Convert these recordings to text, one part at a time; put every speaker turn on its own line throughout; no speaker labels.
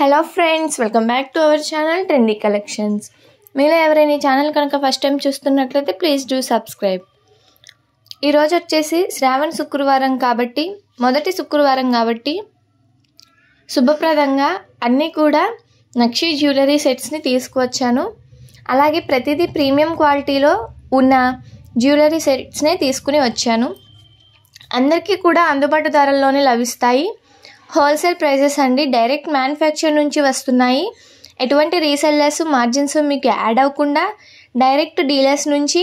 hello friends welcome back to our channel trendy collections మీలో ఎవరైనా ఈ ఛానల్ కనుక ఫస్ట్ టైం చూస్తున్నట్లయితే ప్లీజ్ డూ సబ్స్క్రైబ్ ఈరోజు వచ్చేసి శ్రావణ్ శుక్రవారం కాబట్టి మొదటి శుక్రవారం కాబట్టి శుభప్రదంగా అన్నీ కూడా నక్షి జ్యువెలరీ సెట్స్ని తీసుకువచ్చాను అలాగే ప్రతిదీ ప్రీమియం క్వాలిటీలో ఉన్న జ్యువెలరీ సెట్స్నే తీసుకుని వచ్చాను అందరికీ కూడా అందుబాటు ధరల్లోనే లభిస్తాయి హోల్సేల్ ప్రైజెస్ అండి డైరెక్ట్ మ్యానుఫ్యాక్చర్ నుంచి వస్తున్నాయి ఎటువంటి రీసెల్లర్స్ మార్జిన్స్ మీకు యాడ్ అవ్వకుండా డైరెక్ట్ డీలర్స్ నుంచి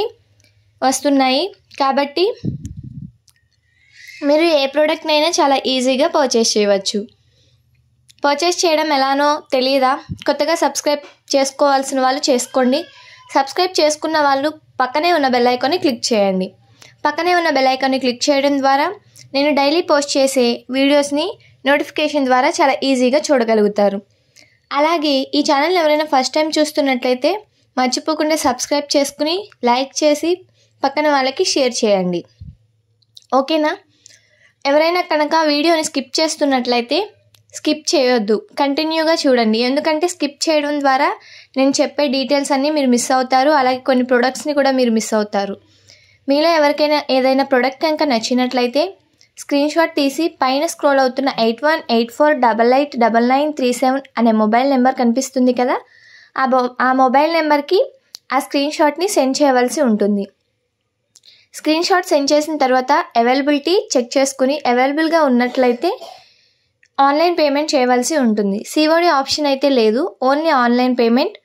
వస్తున్నాయి కాబట్టి మీరు ఏ ప్రోడక్ట్నైనా చాలా ఈజీగా పర్చేస్ చేయవచ్చు పర్చేస్ చేయడం ఎలానో తెలియదా కొత్తగా సబ్స్క్రైబ్ చేసుకోవాల్సిన వాళ్ళు చేసుకోండి సబ్స్క్రైబ్ చేసుకున్న వాళ్ళు పక్కనే ఉన్న బెల్లైకాన్ని క్లిక్ చేయండి పక్కనే ఉన్న బెల్లైకాన్ని క్లిక్ చేయడం ద్వారా నేను డైలీ పోస్ట్ చేసే వీడియోస్ని నోటిఫికేషన్ ద్వారా చాలా ఈజీగా చూడగలుగుతారు అలాగే ఈ ఛానల్ ఎవరైనా ఫస్ట్ టైం చూస్తున్నట్లయితే మర్చిపోకుండా సబ్స్క్రైబ్ చేసుకుని లైక్ చేసి పక్కన వాళ్ళకి షేర్ చేయండి ఓకేనా ఎవరైనా కనుక వీడియోని స్కిప్ చేస్తున్నట్లయితే స్కిప్ చేయొద్దు కంటిన్యూగా చూడండి ఎందుకంటే స్కిప్ చేయడం ద్వారా నేను చెప్పే డీటెయిల్స్ అన్నీ మీరు మిస్ అవుతారు అలాగే కొన్ని ప్రొడక్ట్స్ని కూడా మీరు మిస్ అవుతారు మీలో ఎవరికైనా ఏదైనా ప్రొడక్ట్ కనుక నచ్చినట్లయితే స్క్రీన్ షాట్ తీసి పైన స్క్రోల్ అవుతున్న eight one eight four double eight double nine three seven అనే మొబైల్ నెంబర్ కనిపిస్తుంది కదా ఆ ఆ మొబైల్ నెంబర్కి ఆ స్క్రీన్ షాట్ని సెండ్ చేయవలసి ఉంటుంది స్క్రీన్ షాట్ సెండ్ చేసిన తర్వాత అవైలబిలిటీ చెక్ చేసుకుని అవైలబుల్గా ఉన్నట్లయితే ఆన్లైన్ పేమెంట్ చేయవలసి ఉంటుంది సివోడి ఆప్షన్ అయితే లేదు only online payment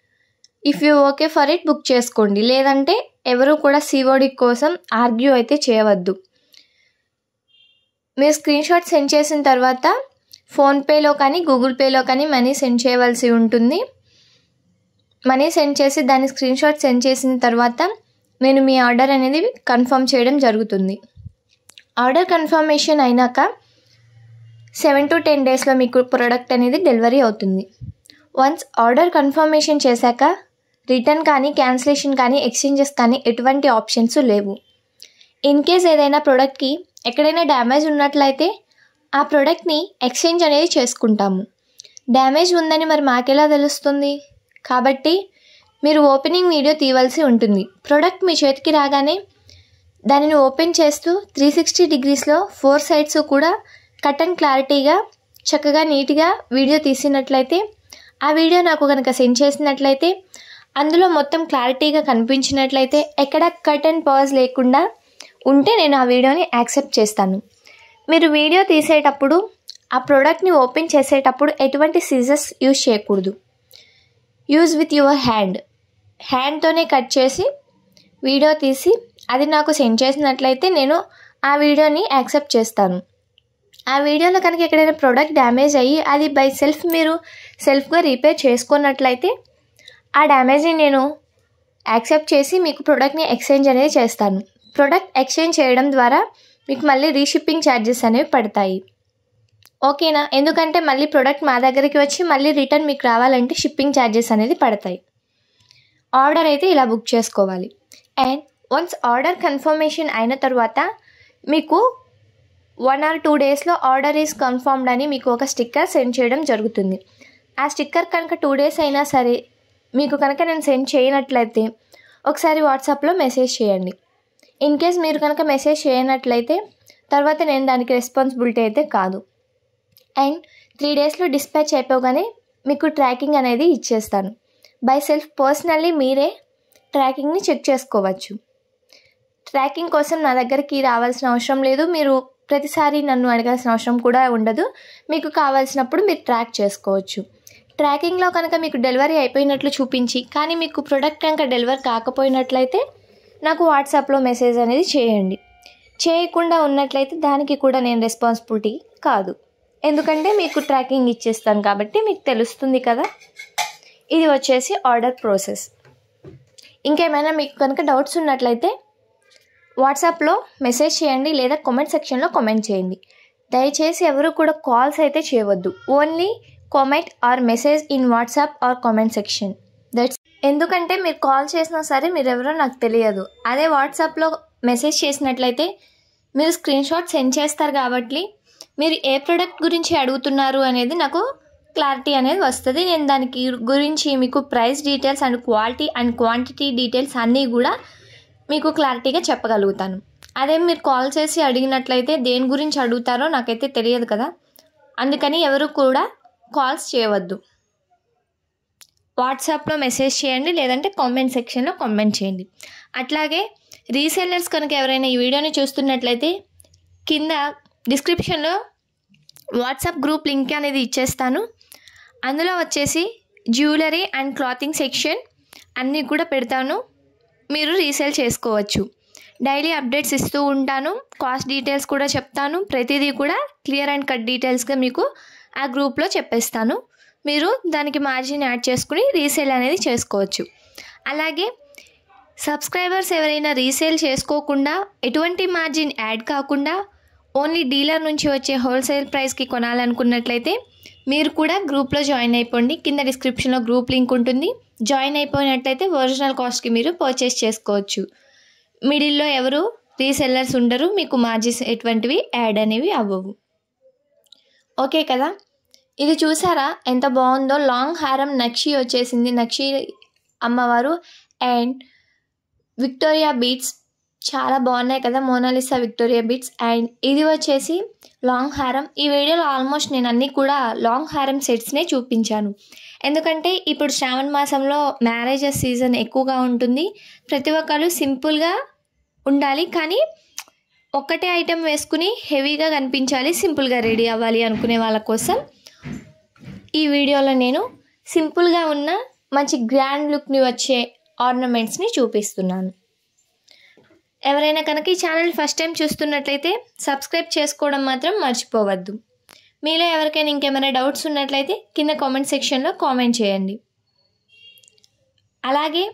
if you okay for it book చేసుకోండి లేదంటే ఎవరు కూడా సివోడి కోసం ఆర్గ్యూ అయితే చేయవద్దు మీరు స్క్రీన్ షాట్ సెండ్ చేసిన తర్వాత ఫోన్పేలో కానీ గూగుల్ పేలో కానీ మనీ సెండ్ చేయవలసి ఉంటుంది మనీ సెండ్ చేసి దాని స్క్రీన్ షాట్ సెండ్ చేసిన తర్వాత నేను మీ ఆర్డర్ అనేది కన్ఫర్మ్ చేయడం జరుగుతుంది ఆర్డర్ కన్ఫర్మేషన్ అయినాక సెవెన్ టు టెన్ డేస్లో మీకు ప్రోడక్ట్ అనేది డెలివరీ అవుతుంది వన్స్ ఆర్డర్ కన్ఫర్మేషన్ చేశాక రిటర్న్ కానీ క్యాన్సిలేషన్ కానీ ఎక్స్చేంజెస్ కానీ ఎటువంటి ఆప్షన్స్ లేవు ఇన్ కేస్ ఏదైనా ప్రోడక్ట్కి ఎక్కడైనా డ్యామేజ్ ఉన్నట్లయితే ఆ ప్రోడక్ట్ని ఎక్స్చేంజ్ అనేది చేసుకుంటాము డ్యామేజ్ ఉందని మరి మాకెలా తెలుస్తుంది కాబట్టి మీరు ఓపెనింగ్ వీడియో తీయవలసి ఉంటుంది ప్రోడక్ట్ మీ చేతికి రాగానే దానిని ఓపెన్ చేస్తూ త్రీ సిక్స్టీ డిగ్రీస్లో ఫోర్ సైడ్స్ కూడా కట్ అండ్ క్లారిటీగా చక్కగా నీట్గా వీడియో తీసినట్లయితే ఆ వీడియో నాకు కనుక సెండ్ చేసినట్లయితే అందులో మొత్తం క్లారిటీగా కనిపించినట్లయితే ఎక్కడ కట్ అండ్ పాజ్ లేకుండా ఉంటే నేను ఆ వీడియోని యాక్సెప్ట్ చేస్తాను మీరు వీడియో తీసేటప్పుడు ఆ ప్రోడక్ట్ని ఓపెన్ చేసేటప్పుడు ఎటువంటి సీజర్స్ యూజ్ చేయకూడదు యూజ్ విత్ యువర్ హ్యాండ్ హ్యాండ్తోనే కట్ చేసి వీడియో తీసి అది నాకు సెండ్ చేసినట్లయితే నేను ఆ వీడియోని యాక్సెప్ట్ చేస్తాను ఆ వీడియోలో కనుక ఎక్కడైనా ప్రోడక్ట్ డ్యామేజ్ అయ్యి అది బై సెల్ఫ్ మీరు సెల్ఫ్గా రిపేర్ చేసుకున్నట్లయితే ఆ డ్యామేజ్ని నేను యాక్సెప్ట్ చేసి మీకు ప్రోడక్ట్ని ఎక్స్చేంజ్ అనేది చేస్తాను ప్రొడక్ట్ ఎక్స్చేంజ్ చేయడం ద్వారా మీకు మళ్ళీ రీషిప్పింగ్ ఛార్జెస్ అనేవి పడతాయి ఓకేనా ఎందుకంటే మళ్ళీ ప్రోడక్ట్ మా దగ్గరికి వచ్చి మళ్ళీ రిటర్న్ మీకు రావాలంటే షిప్పింగ్ ఛార్జెస్ అనేది పడతాయి ఆర్డర్ అయితే ఇలా బుక్ చేసుకోవాలి అండ్ వన్స్ ఆర్డర్ కన్ఫర్మేషన్ అయిన తర్వాత మీకు వన్ ఆర్ టూ డేస్లో ఆర్డర్ ఈజ్ కన్ఫర్మ్డ్ అని మీకు ఒక స్టిక్కర్ సెండ్ చేయడం జరుగుతుంది ఆ స్టిక్కర్ కనుక టూ డేస్ అయినా సరే మీకు కనుక నేను సెండ్ చేయనట్లయితే ఒకసారి వాట్సాప్లో మెసేజ్ చేయండి ఇన్ కేస్ మీరు కనుక మెసేజ్ చేయనట్లయితే తర్వాత నేను దానికి రెస్పాన్సిబిలిటీ అయితే కాదు అండ్ త్రీ డేస్లో డిస్పాచ్ అయిపోగానే మీకు ట్రాకింగ్ అనేది ఇచ్చేస్తాను బై సెల్ఫ్ పర్సనల్లీ మీరే ట్రాకింగ్ని చెక్ చేసుకోవచ్చు ట్రాకింగ్ కోసం నా దగ్గరికి రావాల్సిన అవసరం లేదు మీరు ప్రతిసారి నన్ను అడగాల్సిన అవసరం కూడా ఉండదు మీకు కావాల్సినప్పుడు మీరు ట్రాక్ చేసుకోవచ్చు ట్రాకింగ్లో కనుక మీకు డెలివరీ అయిపోయినట్లు చూపించి కానీ మీకు ప్రొడక్ట్ కనుక డెలివర్ కాకపోయినట్లయితే నాకు వాట్సాప్లో మెసేజ్ అనేది చేయండి చేయకుండా ఉన్నట్లయితే దానికి కూడా నేను రెస్పాన్సిబిలిటీ కాదు ఎందుకంటే మీకు ట్రాకింగ్ ఇచ్చేస్తాను కాబట్టి మీకు తెలుస్తుంది కదా ఇది వచ్చేసి ఆర్డర్ ప్రాసెస్ ఇంకేమైనా మీకు కనుక డౌట్స్ ఉన్నట్లయితే వాట్సాప్లో మెసేజ్ చేయండి లేదా కామెంట్ సెక్షన్లో కామెంట్ చేయండి దయచేసి ఎవరు కూడా కాల్స్ అయితే చేయవద్దు only comment or message in WhatsApp or comment section that's ఎందుకంటే మీరు కాల్ చేసినా సరే మీరు ఎవరో నాకు తెలియదు అదే వాట్సాప్లో మెసేజ్ చేసినట్లయితే మీరు స్క్రీన్ షాట్ సెండ్ చేస్తారు కాబట్టి మీరు ఏ ప్రోడక్ట్ గురించి అడుగుతున్నారు అనేది నాకు క్లారిటీ అనేది వస్తుంది నేను దానికి గురించి మీకు price details and quality and quantity details అన్నీ కూడా మీకు క్లారిటీగా చెప్పగలుగుతాను అదే మీరు కాల్ చేసి అడిగినట్లయితే దేని గురించి అడుగుతారో నాకైతే తెలియదు కదా అందుకని ఎవరు కూడా కాల్స్ చేయవద్దు వాట్సాప్లో మెసేజ్ చేయండి లేదంటే కామెంట్ సెక్షన్లో కామెంట్ చేయండి అట్లాగే రీసెల్లర్స్ కనుక ఎవరైనా ఈ వీడియోని చూస్తున్నట్లయితే కింద డిస్క్రిప్షన్లో వాట్సాప్ గ్రూప్ లింక్ అనేది ఇచ్చేస్తాను అందులో వచ్చేసి జ్యువెలరీ అండ్ క్లాతింగ్ సెక్షన్ అన్నీ కూడా పెడతాను మీరు రీసేల్ చేసుకోవచ్చు డైలీ అప్డేట్స్ ఇస్తూ ఉంటాను కాస్ట్ డీటెయిల్స్ కూడా చెప్తాను ప్రతిదీ కూడా క్లియర్ అండ్ కట్ డీటెయిల్స్గా మీకు ఆ గ్రూప్లో చెప్పేస్తాను మీరు దానికి మార్జిన్ యాడ్ చేసుకుని రీసేల్ అనేది చేసుకోవచ్చు అలాగే సబ్స్క్రైబర్స్ ఎవరైనా రీసేల్ చేసుకోకుండా ఎటువంటి మార్జిన్ యాడ్ కాకుండా ఓన్లీ డీలర్ నుంచి వచ్చే హోల్సేల్ ప్రైస్కి కొనాలనుకున్నట్లయితే మీరు కూడా గ్రూప్లో జాయిన్ అయిపోండి కింద డిస్క్రిప్షన్లో గ్రూప్ లింక్ ఉంటుంది జాయిన్ అయిపోయినట్లయితే ఒరిజినల్ కాస్ట్కి మీరు పర్చేస్ చేసుకోవచ్చు మిడిల్లో ఎవరు రీసెల్లర్స్ ఉండరు మీకు మార్జిన్స్ ఎటువంటివి యాడ్ అనేవి అవ్వవు ఓకే కదా ఇది చూసారా ఎంత బాగుందో లాంగ్ హారం నక్షి వచ్చేసింది నక్షి అమ్మవారు అండ్ విక్టోరియా బీట్స్ చాలా బాగున్నాయి కదా మోనాలిసా విక్టోరియా బీట్స్ అండ్ ఇది వచ్చేసి లాంగ్ హారం ఈ వీడియోలో ఆల్మోస్ట్ నేను అన్నీ కూడా లాంగ్ హారం సెట్స్నే చూపించాను ఎందుకంటే ఇప్పుడు శ్రావణ మాసంలో మ్యారేజెస్ సీజన్ ఎక్కువగా ఉంటుంది ప్రతి ఒక్కరు సింపుల్గా ఉండాలి కానీ ఒక్కటే ఐటెం వేసుకుని హెవీగా కనిపించాలి సింపుల్గా రెడీ అవ్వాలి అనుకునే వాళ్ళ కోసం ఈ వీడియోలో నేను సింపుల్గా ఉన్న మంచి గ్రాండ్ లుక్ని వచ్చే ఆర్నమెంట్స్ని చూపిస్తున్నాను ఎవరైనా కనుక ఈ ఛానల్ ఫస్ట్ టైం చూస్తున్నట్లయితే సబ్స్క్రైబ్ చేసుకోవడం మాత్రం మర్చిపోవద్దు మీలో ఎవరికైనా ఇంకేమైనా డౌట్స్ ఉన్నట్లయితే కింద కామెంట్ సెక్షన్లో కామెంట్ చేయండి అలాగే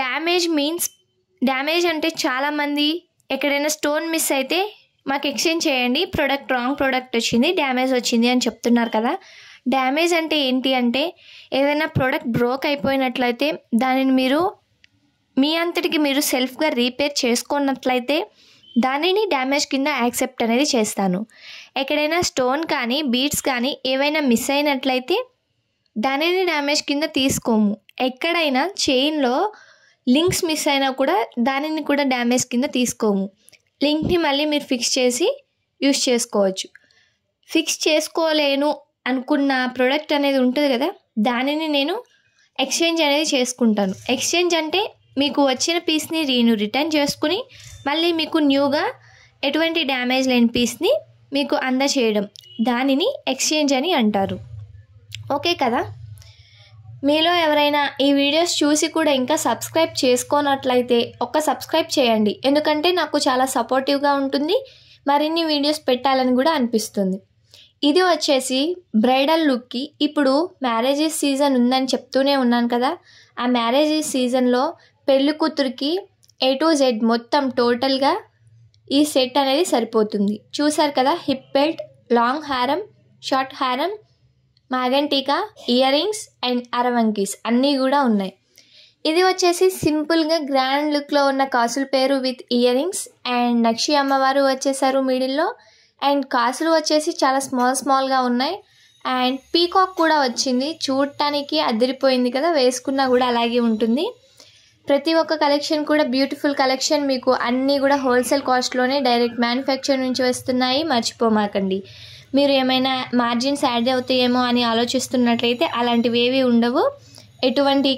డ్యామేజ్ మీన్స్ డ్యామేజ్ అంటే చాలామంది ఎక్కడైనా స్టోన్ మిస్ అయితే మాకు ఎక్స్చేంజ్ చేయండి ప్రోడక్ట్ రాంగ్ ప్రోడక్ట్ వచ్చింది డ్యామేజ్ వచ్చింది అని చెప్తున్నారు కదా డ్యామేజ్ అంటే ఏంటి అంటే ఏదైనా ప్రోడక్ట్ బ్రోక్ అయిపోయినట్లయితే దానిని మీరు మీ అంతటికి మీరు సెల్ఫ్గా రీపేర్ చేసుకున్నట్లయితే దానిని డ్యామేజ్ కింద యాక్సెప్ట్ అనేది చేస్తాను ఎక్కడైనా స్టోన్ కానీ బీడ్స్ కానీ ఏవైనా మిస్ అయినట్లయితే దానిని డ్యామేజ్ కింద తీసుకోము ఎక్కడైనా చైన్లో లింక్స్ మిస్ అయినా కూడా దానిని కూడా డ్యామేజ్ కింద తీసుకోము లింక్ని మళ్ళీ మీరు ఫిక్స్ చేసి యూస్ చేసుకోవచ్చు ఫిక్స్ చేసుకోలేను అనుకున్న ప్రోడక్ట్ అనేది ఉంటుంది కదా దానిని నేను ఎక్స్చేంజ్ అనేది చేసుకుంటాను ఎక్స్చేంజ్ అంటే మీకు వచ్చిన పీస్ని నేను రిటర్న్ చేసుకుని మళ్ళీ మీకు న్యూగా ఎటువంటి డ్యామేజ్ లేని పీస్ని మీకు అందచేయడం దానిని ఎక్స్చేంజ్ అని అంటారు ఓకే కదా మీలో ఎవరైనా ఈ వీడియోస్ చూసి కూడా ఇంకా సబ్స్క్రైబ్ చేసుకోనట్లయితే ఒక్క సబ్స్క్రైబ్ చేయండి ఎందుకంటే నాకు చాలా సపోర్టివ్గా ఉంటుంది మరిన్ని వీడియోస్ పెట్టాలని కూడా అనిపిస్తుంది ఇది వచ్చేసి బ్రైడల్ లుక్కి ఇప్పుడు మ్యారేజెస్ సీజన్ ఉందని చెప్తూనే ఉన్నాను కదా ఆ మ్యారేజెస్ సీజన్లో పెళ్ళి కూతురికి ఏ టు జెడ్ మొత్తం టోటల్గా ఈ సెట్ అనేది సరిపోతుంది చూసారు కదా హిప్ బెల్ట్ లాంగ్ హారం షార్ట్ హారం మాగంటికా ఇయర్ రింగ్స్ అండ్ అరవంకీస్ అన్నీ కూడా ఉన్నాయి ఇది వచ్చేసి సింపుల్గా గ్రాండ్ లుక్లో ఉన్న కాసుల పేరు విత్ ఇయర్ రింగ్స్ అండ్ నక్షి అమ్మవారు వచ్చేసారు మిడిల్లో అండ్ కాసులు వచ్చేసి చాలా స్మాల్ స్మాల్గా ఉన్నాయి అండ్ పీకాక్ కూడా వచ్చింది చూడటానికి అదిరిపోయింది కదా వేసుకున్నా కూడా అలాగే ఉంటుంది ప్రతి ఒక్క కలెక్షన్ కూడా బ్యూటిఫుల్ కలెక్షన్ మీకు అన్నీ కూడా హోల్సేల్ కాస్ట్లోనే డైరెక్ట్ మ్యానుఫ్యాక్చర్ నుంచి వస్తున్నాయి మర్చిపోమాకండి మీరు ఏమైనా మార్జిన్స్ యాడ్ అవుతాయేమో అని ఆలోచిస్తున్నట్లయితే అలాంటివి ఏవి ఉండవు ఎటువంటి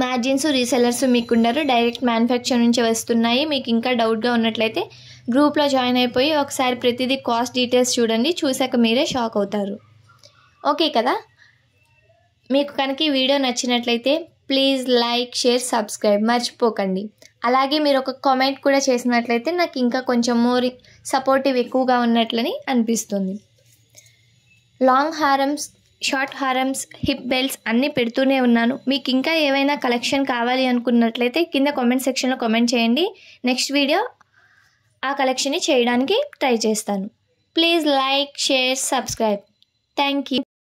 మ్యాజిన్స్ రీసెలర్స్ మీకున్నారు డైరెక్ట్ మ్యానుఫ్యాక్చర్ నుంచి వస్తున్నాయి మీకు ఇంకా డౌట్గా ఉన్నట్లయితే గ్రూప్లో జాయిన్ అయిపోయి ఒకసారి ప్రతిదీ కాస్ట్ డీటెయిల్స్ చూడండి చూశాక మీరే షాక్ అవుతారు ఓకే కదా మీకు కనుక ఈ వీడియో నచ్చినట్లయితే ప్లీజ్ లైక్ షేర్ సబ్స్క్రైబ్ మర్చిపోకండి అలాగే మీరు ఒక కామెంట్ కూడా చేసినట్లయితే నాకు ఇంకా కొంచెం మోర్ సపోర్టివ్ ఎక్కువగా ఉన్నట్లని అనిపిస్తుంది లాంగ్ హారమ్స్ షార్ట్ హారమ్స్ హిప్ బెల్ట్స్ అన్నీ పెడుతూనే ఉన్నాను మీకు ఇంకా ఏవైనా కలెక్షన్ కావాలి అనుకున్నట్లయితే కింద కామెంట్ సెక్షన్లో కామెంట్ చేయండి నెక్స్ట్ వీడియో ఆ కలెక్షన్ని చేయడానికి ట్రై చేస్తాను please like share subscribe thank you